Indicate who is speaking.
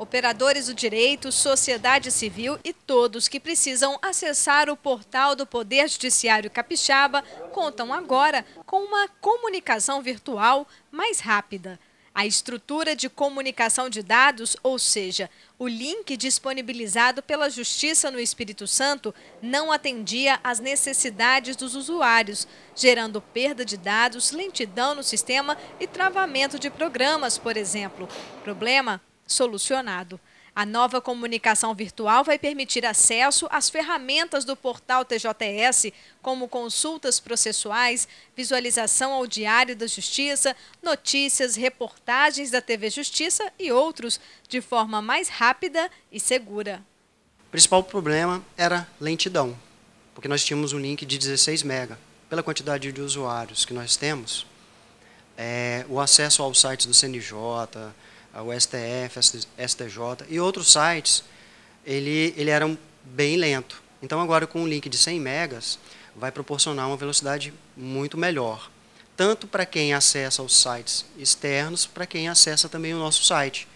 Speaker 1: Operadores do direito, sociedade civil e todos que precisam acessar o portal do Poder Judiciário Capixaba contam agora com uma comunicação virtual mais rápida. A estrutura de comunicação de dados, ou seja, o link disponibilizado pela Justiça no Espírito Santo, não atendia às necessidades dos usuários, gerando perda de dados, lentidão no sistema e travamento de programas, por exemplo. Problema solucionado. A nova comunicação virtual vai permitir acesso às ferramentas do portal TJS, como consultas processuais, visualização ao Diário da Justiça, notícias, reportagens da TV Justiça e outros, de forma mais rápida e segura.
Speaker 2: O principal problema era lentidão, porque nós tínhamos um link de 16 mega. Pela quantidade de usuários que nós temos, é, o acesso aos sites do CNJ, o STF, STJ e outros sites, ele, ele era bem lento. Então, agora com um link de 100 megas, vai proporcionar uma velocidade muito melhor, tanto para quem acessa os sites externos, para quem acessa também o nosso site.